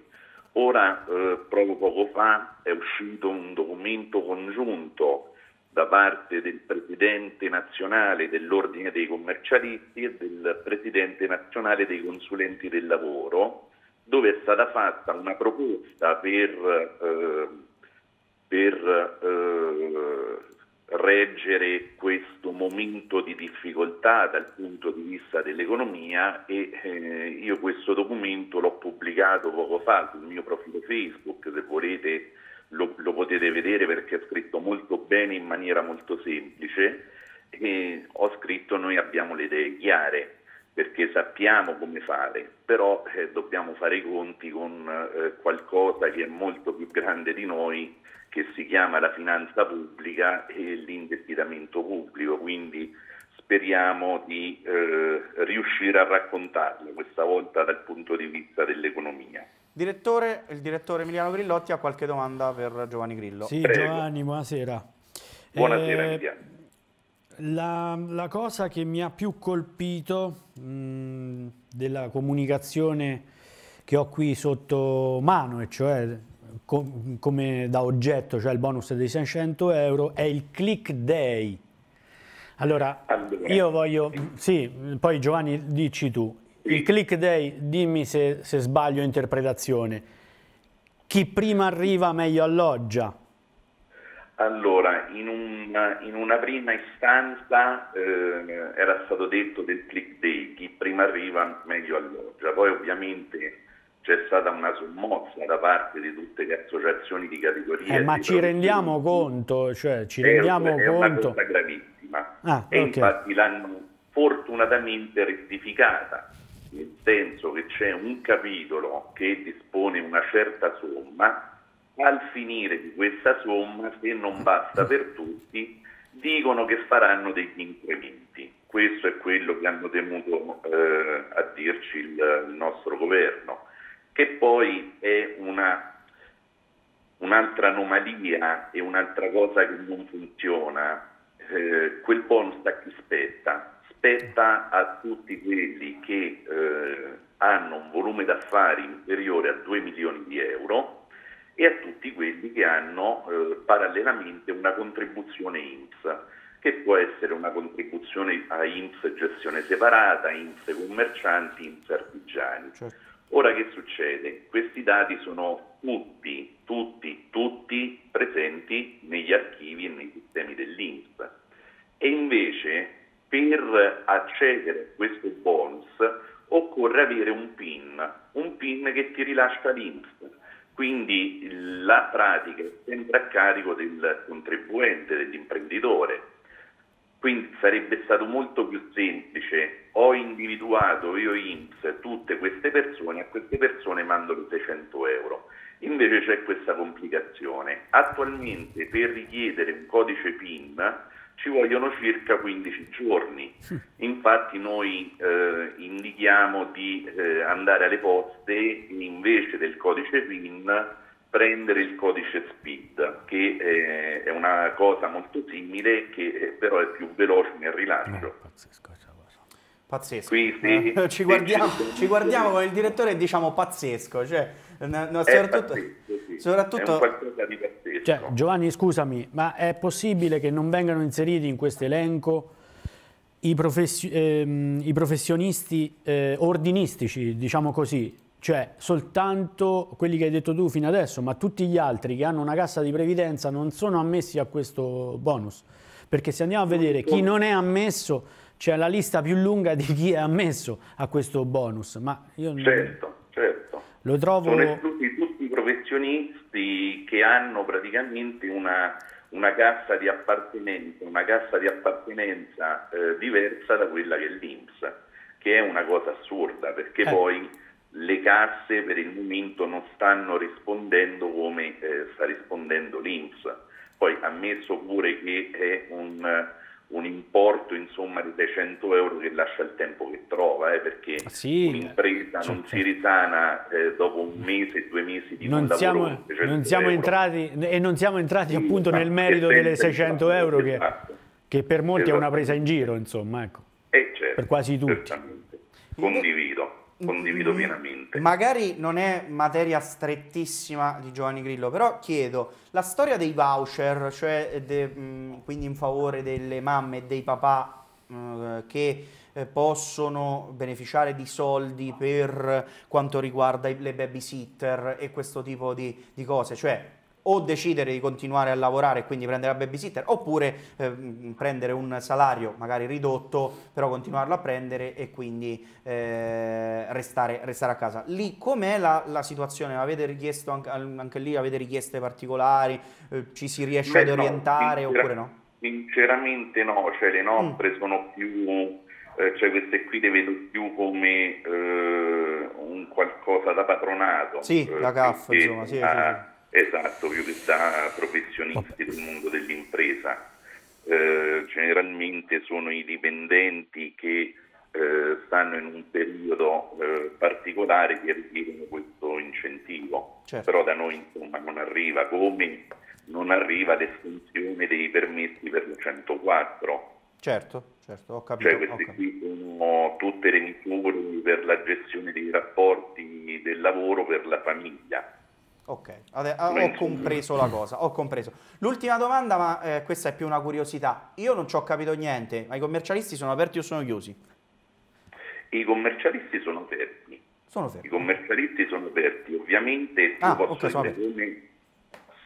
Ora, eh, proprio poco fa, è uscito un documento congiunto da parte del Presidente nazionale dell'Ordine dei commercialisti e del Presidente nazionale dei consulenti del lavoro, dove è stata fatta una proposta per eh, per eh, reggere questo momento di difficoltà dal punto di vista dell'economia e eh, io questo documento l'ho pubblicato poco fa sul mio profilo Facebook, se volete lo, lo potete vedere perché è scritto molto bene in maniera molto semplice e ho scritto noi abbiamo le idee chiare perché sappiamo come fare, però eh, dobbiamo fare i conti con eh, qualcosa che è molto più grande di noi che si chiama la finanza pubblica e l'indebitamento pubblico, quindi speriamo di eh, riuscire a raccontarlo questa volta dal punto di vista dell'economia. Direttore, il direttore Emiliano Grillotti ha qualche domanda per Giovanni Grillo. Sì, Prego. Giovanni, buonasera. Buonasera eh, Emiliano. La, la, cosa che mi ha più colpito mh, mm, della comunicazione che ho qui sotto mano, e cioè com, come da oggetto, cioè il bonus dei 600 euro, è il click day. Allora, ah, io voglio... Sì, poi Giovanni dici tu. Il click day, dimmi se, se sbaglio interpretazione. Chi prima arriva meglio alloggia. Allora, in, un, in, una prima istanza eh, era stato detto del click day, chi prima arriva meglio alloggia, poi ovviamente c'è stata una sommossa da parte di tutte le associazioni di categoria. Eh, ma ci rendiamo conto, cioè ci certo, rendiamo è, conto. È una cosa gravissima. Ah, e okay. infatti l'hanno fortunatamente rettificata, nel senso che c'è un capitolo che dispone una certa somma, al finire di questa somma, se non basta per tutti, dicono che faranno degli incrementi. Questo è quello che hanno temuto eh, a dirci il, il nostro governo che poi è una, un'altra anomalia e un'altra cosa che non funziona. Eh, quel bonus a chi spetta? Spetta a tutti quelli che eh, hanno un volume d'affari inferiore a 2 milioni di euro e a tutti quelli che hanno eh, parallelamente una contribuzione INPS, che può essere una contribuzione a INPS gestione separata, INPS commercianti, INPS artigiani. Certo. Ora che succede? Questi dati sono tutti, tutti, tutti presenti negli archivi e nei sistemi dell'INPS e invece per accedere a questo bonus occorre avere un PIN, un PIN che ti rilascia l'INPS. Quindi la pratica è sempre a carico del contribuente, dell'imprenditore quindi sarebbe stato molto più semplice, ho individuato io IMSS tutte queste persone, a queste persone mando le 600 euro. Invece c'è questa complicazione. Attualmente per richiedere un codice PIN ci vogliono circa 15 giorni. Infatti noi eh, indichiamo di eh, andare alle poste e invece del codice PIN prendere il codice SPID, che eh, è una cosa molto simile, che eh, però è più veloce nel rilascio. Eh, pazzesco, cioè, pazzesco. Quindi, eh, ci, guardiamo, ci guardiamo con il direttore e diciamo pazzesco. Cioè, no, soprattutto, pazzesco, sì. soprattutto cioè, Giovanni, scusami, ma è possibile che non vengano inseriti in questo elenco? I, professi ehm, i, professionisti eh, ordinistici, diciamo così, cioè soltanto quelli che hai detto tu fino adesso, ma tutti gli altri che hanno una cassa di previdenza non sono ammessi a questo bonus. Perché se andiamo a vedere chi non è ammesso, c'è la lista più lunga di chi è ammesso a questo bonus. Ma io certo, certo. Lo trovo... Sono esclusi tutti i professionisti che hanno praticamente una, una cassa di appartenenza, una cassa di appartenenza eh, diversa da quella che è l'INPS, che è una cosa assurda, perché eh. poi le casse per il momento non stanno rispondendo come eh, sta rispondendo l'Inps. Poi ammesso pure che è un, un importo insomma, di 600 euro che lascia il tempo che trova, eh, perché ah, sì, un'impresa certo. non si risana eh, dopo un mese, due mesi di non siamo, non siamo entrati E non siamo entrati sì, appunto nel merito delle 600 esatto, euro che, esatto. che, per molti esatto. è una esatto. presa in giro, insomma, ecco. Eh, certo, per quasi tutti. Condivido condivido pienamente. Magari non è materia strettissima di Giovanni Grillo, però chiedo, la storia dei voucher, cioè de, mm, quindi in favore delle mamme e dei papà mh, mm, che eh, possono beneficiare di soldi per eh, quanto riguarda le babysitter e questo tipo di, di cose, cioè o decidere di continuare a lavorare e quindi prendere la babysitter, oppure eh, prendere un salario magari ridotto, però continuarlo a prendere e quindi eh, restare, restare, a casa. Lì com'è la, la situazione? Avete richiesto anche, anche, lì, avete richieste particolari? Eh, ci si riesce Beh, ad orientare no, oppure no? Sinceramente no, cioè le nostre mm. sono più... Eh, cioè queste qui le vedo più come eh, un qualcosa da patronato. Sì, la eh, CAF, insomma, sì, sì, sì. Esatto, più che da professionisti del mondo dell'impresa. Eh, generalmente sono i dipendenti che eh, stanno in un periodo eh, particolare che richiedono questo incentivo, certo. però da noi insomma non arriva come non arriva l'estensione dei permessi per la 104. Certo, certo, ho cioè, capito. Cioè queste capito. qui sono tutte le misure per la gestione dei rapporti del lavoro per la famiglia Ok, Adè, ah, ho compreso la cosa, ho compreso. L'ultima domanda, ma eh, questa è più una curiosità. Io non ci ho capito niente, ma i commercialisti sono aperti o sono chiusi? I commercialisti sono aperti. Sono aperti. I commercialisti sono aperti, ovviamente ah, okay, aperti.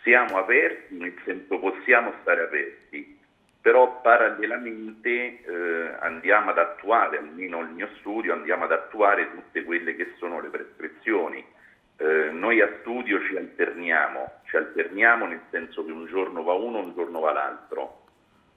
siamo aperti, nel senso possiamo stare aperti, però parallelamente eh, andiamo ad attuare, almeno il mio studio, andiamo ad attuare tutte quelle che sono le prescrizioni eh, noi a studio ci alterniamo, ci alterniamo nel senso che un giorno va uno, un giorno va l'altro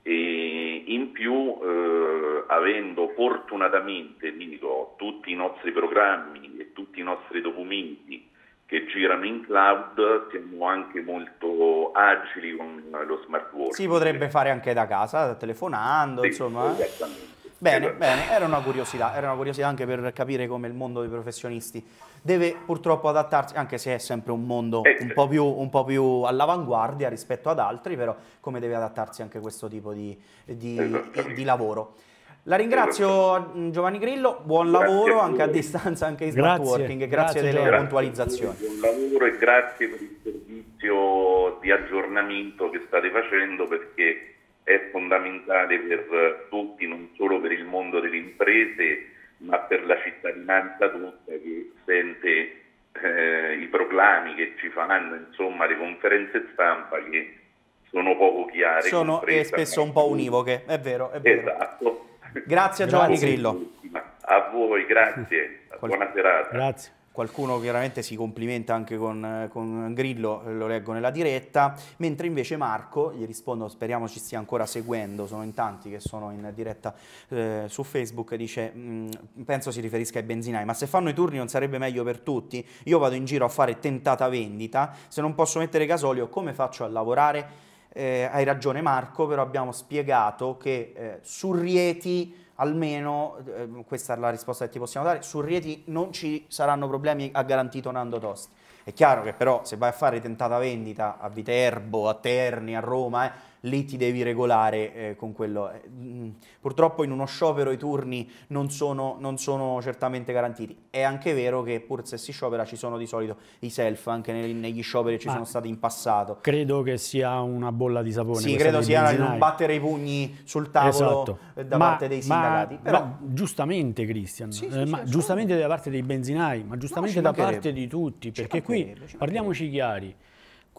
e in più eh, avendo fortunatamente dico, tutti i nostri programmi e tutti i nostri documenti che girano in cloud siamo anche molto agili con lo smart working. Si potrebbe fare anche da casa, telefonando, sì, insomma. Eh? Esattamente. Bene, bene, era una curiosità, era una curiosità anche per capire come il mondo dei professionisti deve purtroppo adattarsi, anche se è sempre un mondo eh, un po' più, un po più all'avanguardia rispetto ad altri, però come deve adattarsi anche questo tipo di, di, esatto. di lavoro. La ringrazio esatto. mm, Giovanni Grillo, buon grazie lavoro anche a distanza, anche in smart working, grazie, grazie delle grazie puntualizzazioni. Buon lavoro e grazie per il servizio di aggiornamento che state facendo perché è fondamentale per tutti, non solo per il mondo delle imprese, ma per la cittadinanza tutta che sente eh, i proclami che ci fanno, insomma le conferenze stampa che sono poco chiare. Sono e spesso un po' univoche, è vero, è vero. Esatto. Grazie a Giovanni grazie. Grillo. A voi, grazie, buona serata. Grazie qualcuno chiaramente si complimenta anche con, eh, con, Grillo, eh, lo leggo nella diretta, mentre invece Marco, gli rispondo, speriamo ci stia ancora seguendo, sono in tanti che sono in diretta eh, su Facebook, dice, mm, penso si riferisca ai benzinai, ma se fanno i turni non sarebbe meglio per tutti? Io vado in giro a fare tentata vendita, se non posso mettere gasolio come faccio a lavorare? Eh, hai ragione Marco, però abbiamo spiegato che eh, su Rieti almeno eh, questa è la risposta che ti possiamo dare, su Rieti non ci saranno problemi, a garantito Nando Tosti. È chiaro che però se vai a fare tentata vendita a Viterbo, a Terni, a Roma, eh, lì ti devi regolare eh, con quello. Eh, mm, purtroppo in uno sciopero i turni non sono, non sono, certamente garantiti. È anche vero che pur se si sciopera ci sono di solito i self, anche negli, negli scioperi ci Ma sono stati in passato. Credo che sia una bolla di sapone. Sì, credo sia non battere i pugni sul tavolo esatto. Eh, da ma, parte dei sindacati. Ma, Però... ma giustamente, Cristian, sì, sì, eh, giustamente da parte dei benzinai, ma giustamente no, da parte di tutti, perché qui parliamoci chiari.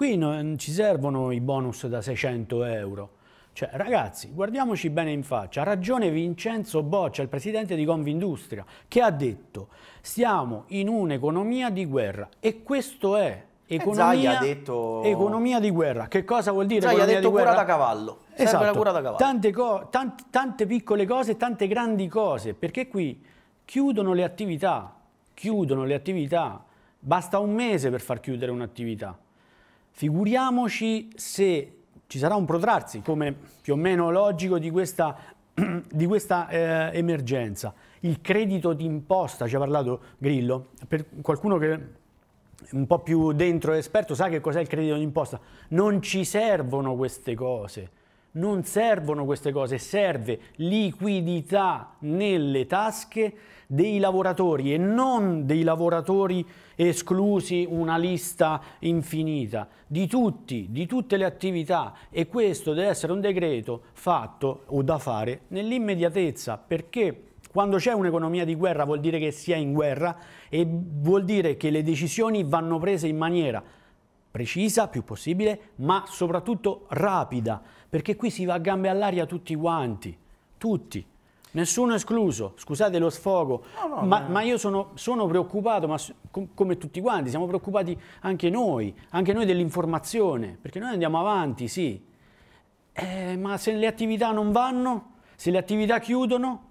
Qui non mm, ci servono i bonus da 600 euro. Cioè, ragazzi, guardiamoci bene in faccia. Ha ragione Vincenzo Boccia, il presidente di Convindustria, che ha detto stiamo in un'economia di guerra e questo è eh, economia, detto... economia di guerra. Che cosa vuol dire Zai ha detto cura da cavallo. Esatto. La cura da cavallo. Tante, tante, tante piccole cose, e tante grandi cose, perché qui chiudono le attività, chiudono le attività. Basta un mese per far chiudere un'attività. Figuriamoci se ci sarà un protrarsi, come più o meno logico, di questa, di questa eh, emergenza. Il credito d'imposta, ci ha parlato Grillo, per qualcuno che è un po' più dentro esperto sa che cos'è il credito d'imposta. Non ci servono queste cose. Non servono queste cose, serve liquidità nelle tasche dei lavoratori e non dei lavoratori esclusi una lista infinita, di tutti, di tutte le attività e questo deve essere un decreto fatto o da fare nell'immediatezza perché quando c'è un'economia di guerra vuol dire che si è in guerra e vuol dire che le decisioni vanno prese in maniera precisa, più possibile, ma soprattutto rapida, perché qui si va a gambe all'aria tutti quanti, tutti. Nessuno escluso, scusate lo sfogo, no, no, ma, no. ma, io sono, sono preoccupato, ma com come tutti quanti, siamo preoccupati anche noi, anche noi dell'informazione, perché noi andiamo avanti, sì, eh, ma se le attività non vanno, se le attività chiudono,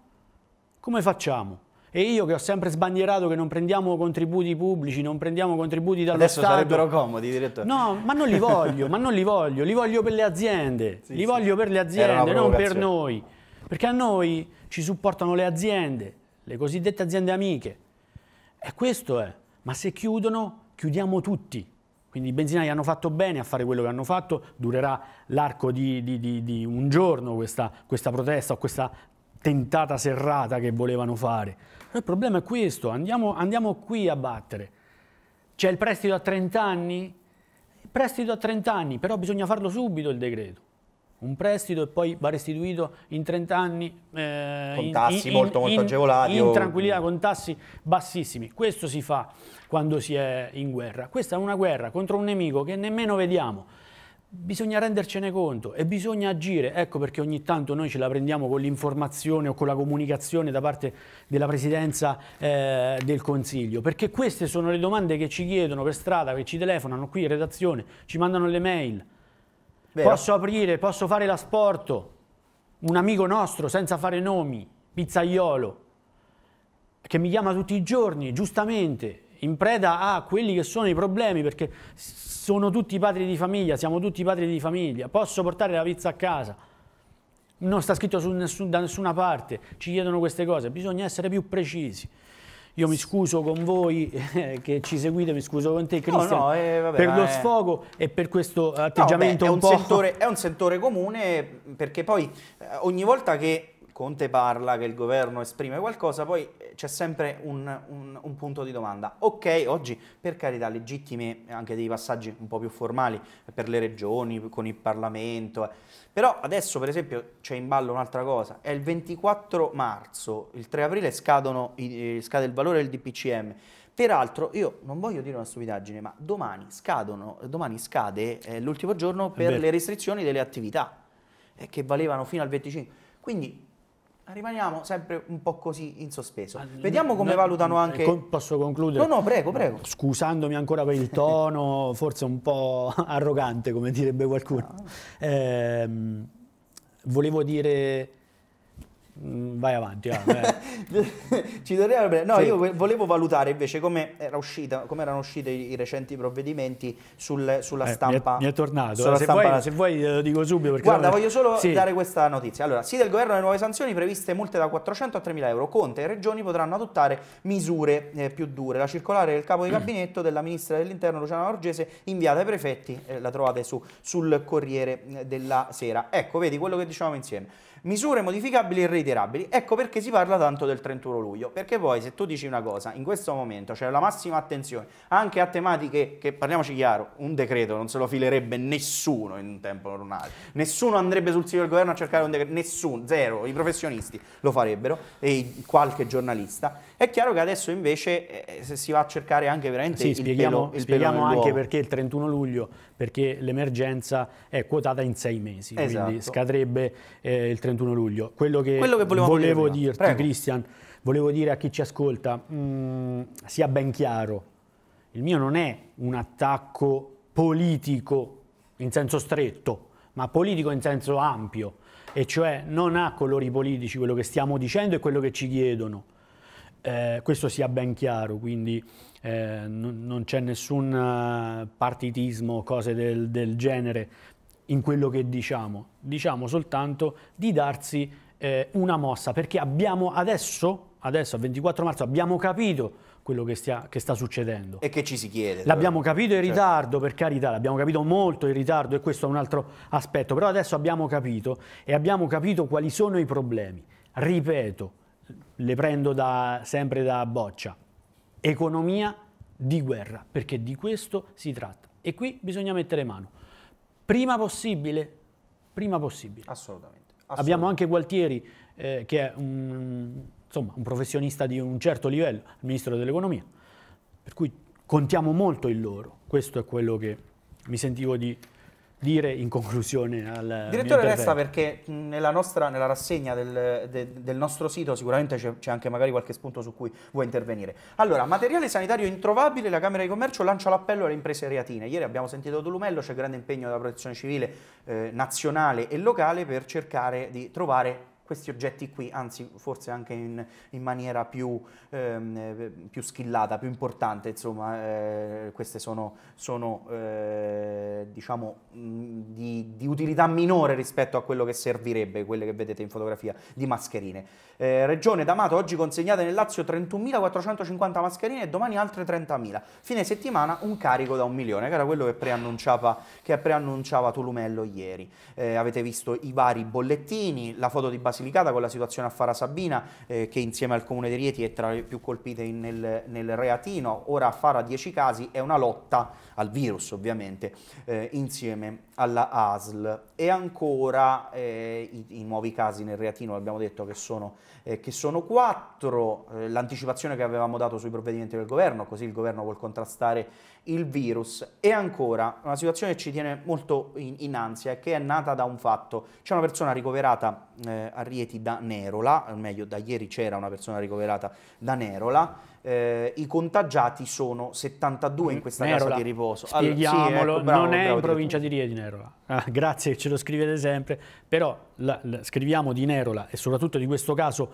come facciamo? E io che ho sempre sbandierato che non prendiamo contributi pubblici, non prendiamo contributi dallo Adesso Stato. Adesso sarebbero comodi, direttore. No, ma non li voglio, ma non li voglio, li voglio per le aziende, sì, li sì. voglio per le aziende, non per noi. Perché a noi ci supportano le aziende, le cosiddette aziende amiche. E questo è. Ma se chiudono, chiudiamo tutti. Quindi i benzinai hanno fatto bene a fare quello che hanno fatto, durerà l'arco di, di, di, di un giorno questa, questa protesta o questa tentata serrata che volevano fare. il problema è questo, andiamo, andiamo qui a battere. C'è il prestito a 30 anni? Il prestito a 30 anni, però bisogna farlo subito il decreto un prestito e poi va restituito in 30 anni eh, con tassi in, in, molto, molto in, agevolati in o... tranquillità con tassi bassissimi questo si fa quando si è in guerra questa è una guerra contro un nemico che nemmeno vediamo bisogna rendercene conto e bisogna agire ecco perché ogni tanto noi ce la prendiamo con l'informazione o con la comunicazione da parte della presidenza eh, del consiglio perché queste sono le domande che ci chiedono per strada che ci telefonano qui in redazione ci mandano le mail Vero. Posso aprire, posso fare l'asporto. Un amico nostro, senza fare nomi, pizzaiolo, che mi chiama tutti i giorni, giustamente, in preda a quelli che sono i problemi, perché sono tutti padri di famiglia, siamo tutti padri di famiglia, posso portare la pizza a casa. Non sta scritto nessun, da nessuna parte, ci chiedono queste cose, bisogna essere più precisi. Io mi scuso con voi eh, che ci seguite, mi scuso con te Cristian, no, no, eh, per lo sfogo e per questo atteggiamento no, beh, è un, un po'... Sentore, è un settore comune perché poi eh, ogni volta che Conte parla, che il governo esprime qualcosa, poi eh, c'è sempre un, un, un, punto di domanda. Ok, oggi per carità legittimi anche dei passaggi un po' più formali per le regioni, con il Parlamento, eh. però adesso per esempio c'è in ballo un'altra cosa, è il 24 marzo, il 3 aprile scadono, eh, scade il valore del DPCM, Peraltro, io non voglio dire una stupidaggine, ma domani, scadono, domani scade eh, l'ultimo giorno per Beh. le restrizioni delle attività eh, che valevano fino al 25. Quindi rimaniamo sempre un po' così in sospeso. Vediamo come valutano eh, anche... posso concludere? No, no, prego, prego. Scusandomi ancora per il tono, forse un po' arrogante, come direbbe qualcuno. No. Ah. Eh, volevo dire Mm, vai avanti. Vai. Ci torniamo No, sì. io volevo valutare invece come, era uscita, come erano usciti i, recenti provvedimenti sul, sulla eh, stampa. Mi è, mi è tornato. Eh, se, vuoi, se, eh, vuoi, lo dico subito. Guarda, voglio solo sì. dare questa notizia. Allora, sì del governo le nuove sanzioni previste multe da 400 a 3.000 euro. Conte e regioni potranno adottare misure eh, più dure. La circolare del capo di gabinetto della ministra dell'interno Luciana Orgese inviata ai prefetti, eh, la trovate su, sul Corriere eh, della Sera. Ecco, vedi quello che dicevamo insieme misure modificabili e reiterabili. Ecco perché si parla tanto del 31 luglio, perché poi se tu dici una cosa, in questo momento c'è cioè la massima attenzione anche a tematiche che, parliamoci chiaro, un decreto non se lo filerebbe nessuno in un tempo normale, nessuno andrebbe sul sito del governo a cercare un decreto, nessuno, zero, i professionisti lo farebbero e qualche giornalista. È chiaro che adesso invece eh, se si va a cercare anche veramente... Sì, il spieghiamo, pelo, il spieghiamo anche perché il 31 luglio perché l'emergenza è quotata in sei mesi, esatto. quindi scadrebbe eh, il 31 luglio. Quello che, Quello che volevo dire dirti, Cristian, volevo dire a chi ci ascolta, mh, mm, sia ben chiaro, il mio non è un attacco politico in senso stretto, ma politico in senso ampio, e cioè non ha colori politici quello che stiamo dicendo e quello che ci chiedono. Eh, questo sia ben chiaro, quindi eh, non, non c'è nessun eh, partitismo, o cose del, del, genere in quello che diciamo, diciamo soltanto di darsi eh, una mossa perché abbiamo adesso, adesso a 24 marzo abbiamo capito quello che, stia, che, sta succedendo. E che ci si chiede. L'abbiamo capito in certo. ritardo, certo. per carità, l'abbiamo capito molto in ritardo e questo è un altro aspetto, però adesso abbiamo capito e abbiamo capito quali sono i problemi. Ripeto, le prendo da, sempre da boccia economia di guerra, perché di questo si tratta. E qui bisogna mettere mano. Prima possibile, prima possibile. Assolutamente. assolutamente. Abbiamo anche Gualtieri, eh, che è un, insomma, un professionista di un certo livello, il ministro dell'economia, per cui contiamo molto in loro. Questo è quello che mi sentivo di dire in conclusione al Direttore resta perché nella, nostra, nella rassegna del, de, del, nostro sito sicuramente c'è anche magari qualche spunto su cui vuoi intervenire. Allora, materiale sanitario introvabile, la Camera di Commercio lancia l'appello alle imprese reatine. Ieri abbiamo sentito Dolumello, c'è grande impegno della protezione civile eh, nazionale e locale per cercare di trovare questi oggetti qui, anzi forse anche in, in maniera più, ehm, eh, più schillata, più importante, insomma, eh, queste sono, sono eh, diciamo, di, di, utilità minore rispetto a quello che servirebbe, quelle che vedete in fotografia, di mascherine. Eh, Regione D'Amato, oggi consegnate nel Lazio 31.450 mascherine e domani altre 30.000. Fine settimana un carico da un milione, che era quello che preannunciava, che preannunciava Tolumello ieri. Eh, avete visto i vari bollettini, la foto di Basilea, Basilicata, con la situazione a Fara Sabina eh, che insieme al comune di Rieti è tra le più colpite in, nel, nel, reatino, ora a Fara 10 casi, è una lotta al virus ovviamente eh, insieme alla ASL e ancora eh, i, i, nuovi casi nel reatino, abbiamo detto che sono, eh, che sono 4, eh, l'anticipazione che avevamo dato sui provvedimenti del governo, così il governo vuol contrastare il virus. E ancora, una situazione che ci tiene molto in, in ansia e che è nata da un fatto. C'è una persona ricoverata eh, a Rieti da Nerola, o meglio da ieri c'era una persona ricoverata da Nerola, eh, i contagiati sono 72 in mm, questa Nerola. casa di riposo. Spieghiamolo, allora, sì, ecco, bravo, non è in provincia detto. di Rieti Nerola. Ah, grazie, ce lo scrivete sempre, però la, la, scriviamo di Nerola e soprattutto di questo caso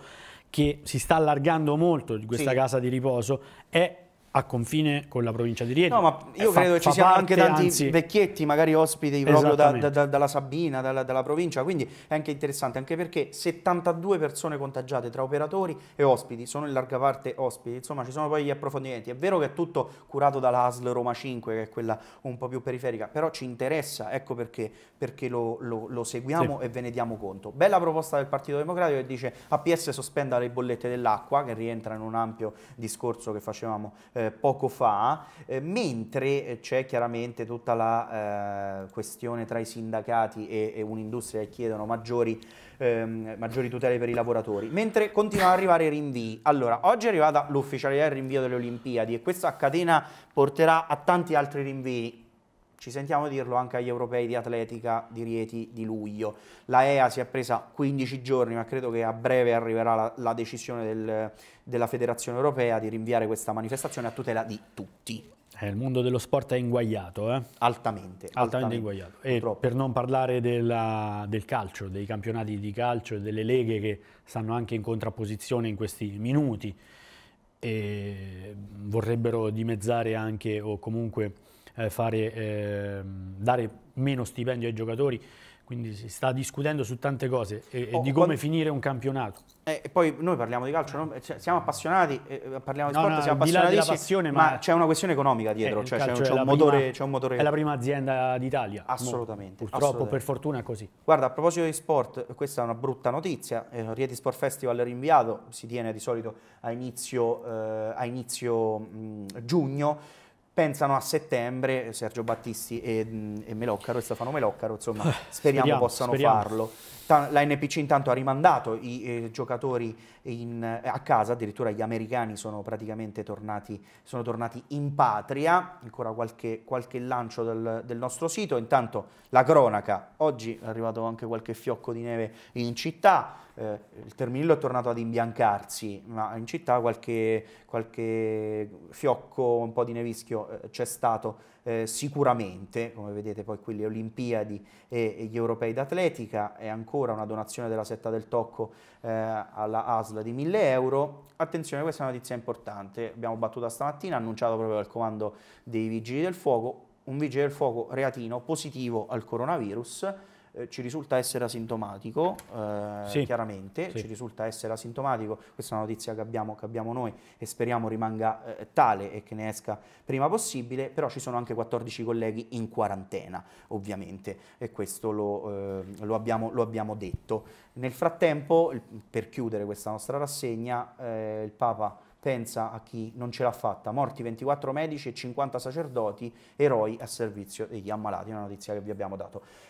che si sta allargando molto di questa sì. casa di riposo, è a confine con la provincia di Rieti. No, ma io fa, credo che ci siano parte, anche tanti anzi... vecchietti, magari ospiti proprio da, da, da, dalla Sabina, dalla, dalla, provincia, quindi è anche interessante, anche perché 72 persone contagiate tra operatori e ospiti, sono in larga parte ospiti, insomma ci sono poi gli approfondimenti. È vero che è tutto curato dall'ASL Roma 5, che è quella un po' più periferica, però ci interessa, ecco perché, perché lo, lo, lo, seguiamo sì. e ve ne diamo conto. Bella proposta del Partito Democratico che dice APS sospenda le bollette dell'acqua, che rientra in un ampio discorso che facevamo eh, eh, poco fa, eh, mentre eh, c'è chiaramente tutta la eh, questione tra i sindacati e, e un'industria che chiedono maggiori, ehm, maggiori, tutele per i lavoratori, mentre continuano ad arrivare i rinvii. Allora, oggi è arrivata l'ufficialità del rinvio delle Olimpiadi e questa catena porterà a tanti altri rinvii ci sentiamo dirlo anche agli europei di atletica di Rieti di luglio. La EA si è presa 15 giorni, ma credo che a breve arriverà la, la decisione del, della Federazione Europea di rinviare questa manifestazione a tutela di tutti. Eh, il mondo dello sport è inguagliato, eh? altamente, altamente, altamente inguagliato. E per non parlare della, del calcio, dei campionati di calcio e delle leghe che stanno anche in contrapposizione in questi minuti e eh, vorrebbero dimezzare anche o comunque eh, fare, eh, dare meno stipendio ai giocatori, quindi si sta discutendo su tante cose e, oh, e di oh, come quando... finire un campionato. Eh, e poi noi parliamo di calcio, no? cioè, siamo appassionati, eh, eh, parliamo di no, sport, no, siamo appassionati, passione, ma, ma c'è una questione economica dietro, eh, cioè, c'è, un, motore, prima, c'è, un motore, È la prima azienda d'Italia. Assolutamente. purtroppo, assolutamente. per fortuna è così. Guarda, a proposito di sport, questa è una brutta notizia, eh, Rieti Sport Festival è rinviato, si tiene di solito a inizio, eh, a inizio mh, mm, giugno, pensano a settembre, eh, Sergio Battisti e, mm, e Meloccaro, e Stefano Meloccaro, insomma, eh, speriamo, speriamo possano speriamo. farlo la NPC intanto ha rimandato i eh, giocatori in, eh, a casa, addirittura gli americani sono praticamente tornati, sono tornati in patria, ancora qualche, qualche lancio del, del, nostro sito, intanto la cronaca, oggi è arrivato anche qualche fiocco di neve in città, eh, il terminillo è tornato ad imbiancarsi, ma in città qualche, qualche fiocco, un po' di nevischio eh, c'è stato eh, sicuramente, come vedete poi qui le Olimpiadi e, e gli Europei d'Atletica, è ancora una donazione della setta del Tocco eh, alla ASLA di 1000 euro. Attenzione, questa è una notizia importante, abbiamo battuto stamattina, annunciato proprio dal comando dei Vigili del Fuoco, un Vigile del Fuoco reatino positivo al coronavirus, eh, ci risulta essere asintomatico, eh, sì. chiaramente, sì. ci risulta essere asintomatico, questa è una notizia che abbiamo, che abbiamo noi e speriamo rimanga eh, tale e che ne esca prima possibile, però ci sono anche 14 colleghi in quarantena ovviamente e questo lo, eh, lo, abbiamo, lo abbiamo, detto. Nel frattempo, per chiudere questa nostra rassegna, eh, il Papa pensa a chi non ce l'ha fatta, morti 24 medici e 50 sacerdoti, eroi a servizio degli ammalati, una notizia che vi abbiamo dato.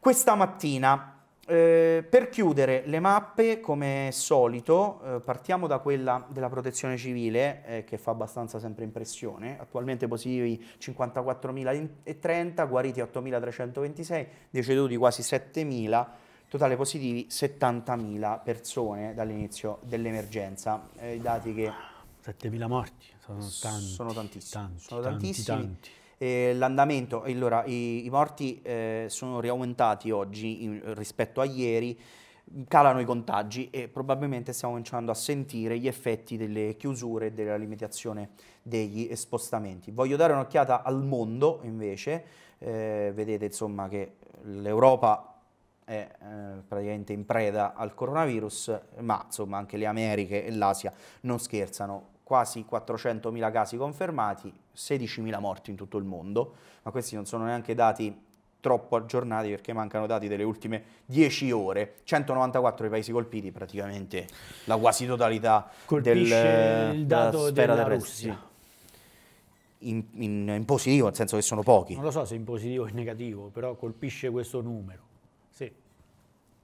Questa mattina, eh, per chiudere le mappe, come solito, eh, partiamo da quella della protezione civile, eh, che fa abbastanza sempre impressione. Attualmente positivi 54.030, guariti 8.326, deceduti quasi 7.000 totale positivi 70.000 persone dall'inizio dell'emergenza. Eh, I dati che... 7.000 morti, sono tanti. Sono tantissimi. Tanti, sono tantissimi. Tanti, tanti eh, l'andamento, allora i, i morti eh, sono riaumentati oggi in, rispetto a ieri, calano i contagi e probabilmente stiamo cominciando a sentire gli effetti delle chiusure e della limitazione degli spostamenti. Voglio dare un'occhiata al mondo invece, eh, vedete insomma che l'Europa è eh, praticamente in preda al coronavirus, ma insomma anche le Americhe e l'Asia non scherzano quasi 400.000 casi confermati, 16.000 morti in tutto il mondo, ma questi non sono neanche dati troppo aggiornati perché mancano dati delle ultime 10 ore. 194 i paesi colpiti, praticamente la quasi totalità del, Colpisce del, della sfera della Russia. In, in, in, positivo, nel senso che sono pochi. Non lo so se in positivo o in negativo, però colpisce questo numero. Sì.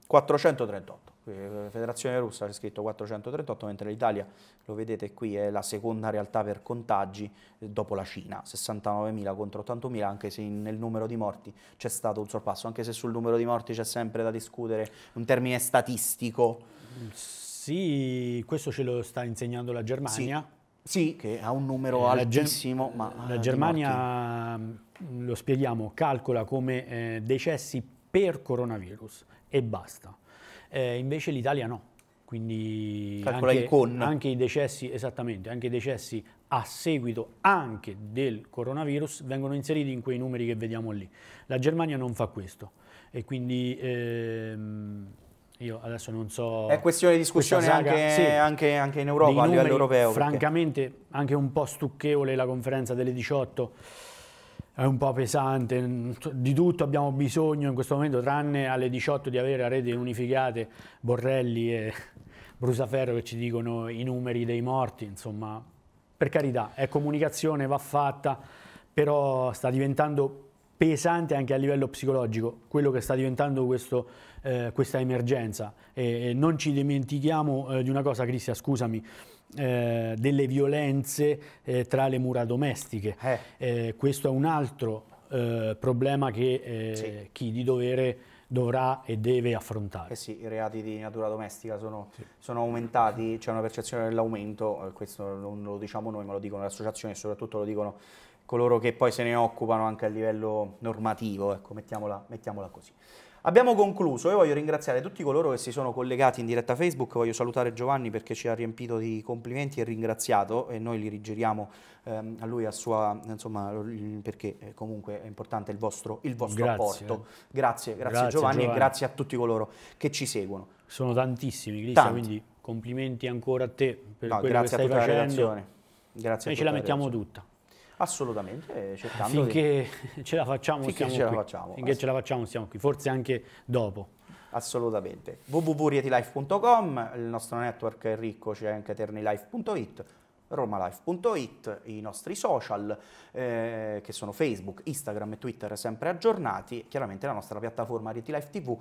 438. Eh, Federazione Russa c'è scritto 438, mentre l'Italia, lo vedete qui, è la seconda realtà per contagi eh, dopo la Cina, 69.000 contro 80.000, anche se nel numero di morti c'è stato un sorpasso, anche se sul numero di morti c'è sempre da discutere un termine statistico. Mm, sì, questo ce lo sta insegnando la Germania. Sì. Sì, che ha un numero eh, altissimo. La, ma, la eh, Germania, mm, lo spieghiamo, calcola come eh, decessi per coronavirus e basta eh, invece l'Italia no. Quindi anche, anche, i decessi, esattamente, anche i decessi a seguito anche del coronavirus vengono inseriti in quei numeri che vediamo lì. La Germania non fa questo e quindi ehm, io adesso non so... È questione di discussione saga, anche, sì, anche, anche, in Europa, a livello europeo. Francamente perché... anche un po' stucchevole la conferenza delle 18 è un po' pesante, di tutto abbiamo bisogno in questo momento, tranne alle 18 di avere a rete unificate Borrelli e Brusaferro che ci dicono i numeri dei morti, insomma, per carità, è comunicazione, va fatta, però sta diventando pesante anche a livello psicologico quello che sta diventando questo, eh, questa emergenza e, e non ci dimentichiamo eh, di una cosa Cristian, scusami, eh, delle violenze eh, tra le mura domestiche. Eh. eh questo è un altro eh, problema che sì. chi di dovere dovrà e deve affrontare. Eh sì, i reati di natura domestica sono, sì. sono aumentati, c'è una percezione dell'aumento, questo non lo diciamo noi ma lo dicono le associazioni e soprattutto lo dicono coloro che poi se ne occupano anche a livello normativo, ecco, mettiamola, mettiamola così. Abbiamo concluso, io voglio ringraziare tutti coloro che si sono collegati in diretta Facebook, voglio salutare Giovanni perché ci ha riempito di complimenti e ringraziato e noi li rigiriamo ehm, a lui, a sua, insomma, perché eh, comunque è importante il vostro, il vostro grazie, apporto. Grazie, grazie, grazie Giovanni, Giovanni, e grazie a tutti coloro che ci seguono. Sono tantissimi, Cristian, quindi complimenti ancora a te per no, quello che stai facendo. Grazie a tutta la redazione. Noi ce la mettiamo tutta. Assolutamente, eh, cercando finché di... ce la facciamo finché ce qui. La facciamo, finché ce la facciamo siamo qui, forse anche dopo. Assolutamente. www.rietilife.com, il nostro network è ricco, c'è anche ternilife.it romalife.it, i nostri social eh, che sono Facebook, Instagram e Twitter sempre aggiornati, chiaramente la nostra piattaforma Rieti Life TV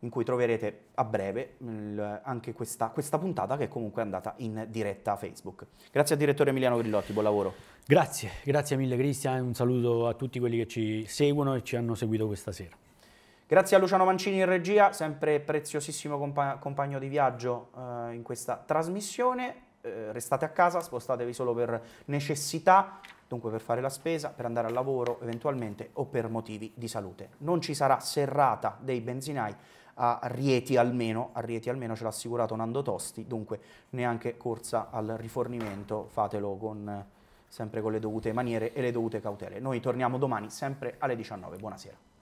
in cui troverete a breve anche questa, questa, puntata che è comunque andata in diretta a Facebook. Grazie al direttore Emiliano Grillotti, buon lavoro. Grazie, grazie mille Cristian, un saluto a tutti quelli che ci seguono e ci hanno seguito questa sera. Grazie a Luciano Mancini in regia, sempre preziosissimo compa compagno di viaggio eh, in questa trasmissione. Eh, restate a casa, spostatevi solo per necessità, dunque per fare la spesa, per andare al lavoro eventualmente o per motivi di salute. Non ci sarà serrata dei benzinai a Rieti almeno, a Rieti almeno ce l'ha assicurato Nando Tosti, dunque neanche corsa al rifornimento, fatelo con, eh, sempre con le dovute maniere e le dovute cautele. Noi torniamo domani sempre alle 19, buonasera.